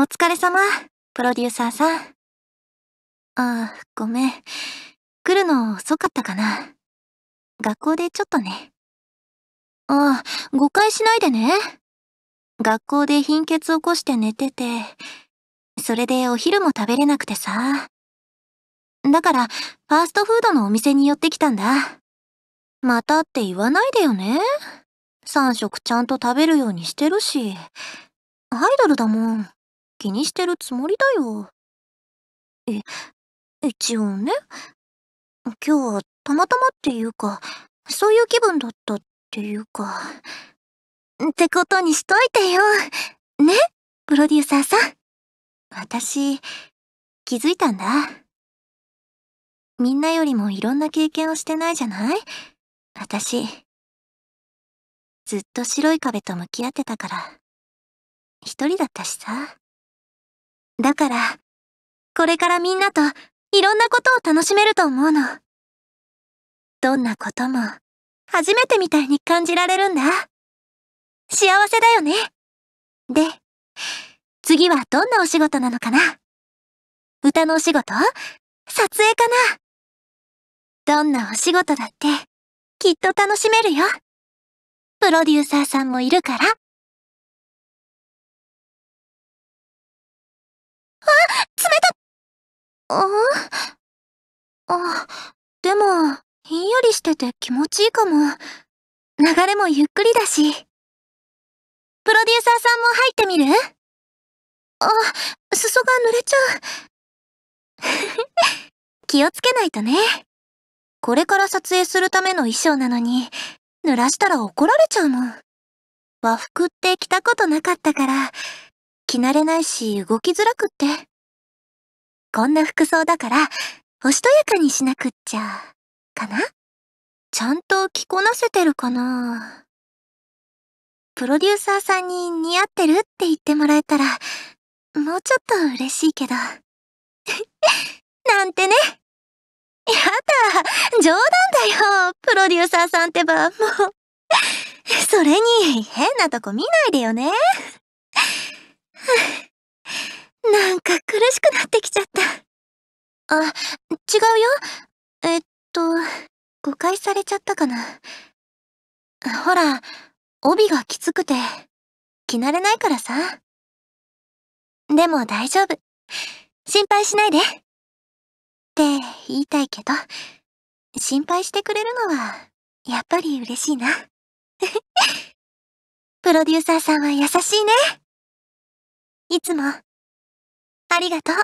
お疲れ様、プロデューサーさん。ああ、ごめん。来るの遅かったかな。学校でちょっとね。ああ、誤解しないでね。学校で貧血起こして寝てて、それでお昼も食べれなくてさ。だから、ファーストフードのお店に寄ってきたんだ。またって言わないでよね。3食ちゃんと食べるようにしてるし。アイドルだもん。気にしてるつもりだよ。え、一応ね。今日はたまたまっていうか、そういう気分だったっていうか。ってことにしといてよ。ねプロデューサーさん。私、気づいたんだ。みんなよりもいろんな経験をしてないじゃない私、ずっと白い壁と向き合ってたから、一人だったしさ。だから、これからみんなといろんなことを楽しめると思うの。どんなことも初めてみたいに感じられるんだ。幸せだよね。で、次はどんなお仕事なのかな歌のお仕事撮影かなどんなお仕事だってきっと楽しめるよ。プロデューサーさんもいるから。あ、でも、ひんやりしてて気持ちいいかも。流れもゆっくりだし。プロデューサーさんも入ってみるあ、裾が濡れちゃう。気をつけないとね。これから撮影するための衣装なのに、濡らしたら怒られちゃうもん。和服って着たことなかったから、着慣れないし動きづらくって。こんな服装だから、おしとやかにしなくっちゃ、かなちゃんと着こなせてるかなプロデューサーさんに似合ってるって言ってもらえたら、もうちょっと嬉しいけど。なんてね。やだ、冗談だよ。プロデューサーさんってば、もう。それに、変なとこ見ないでよね。なんか苦しくなってきちゃった。あ、違うよ。えっと、誤解されちゃったかな。ほら、帯がきつくて、着慣れないからさ。でも大丈夫。心配しないで。って言いたいけど、心配してくれるのは、やっぱり嬉しいな。プロデューサーさんは優しいね。いつも、ありがとう。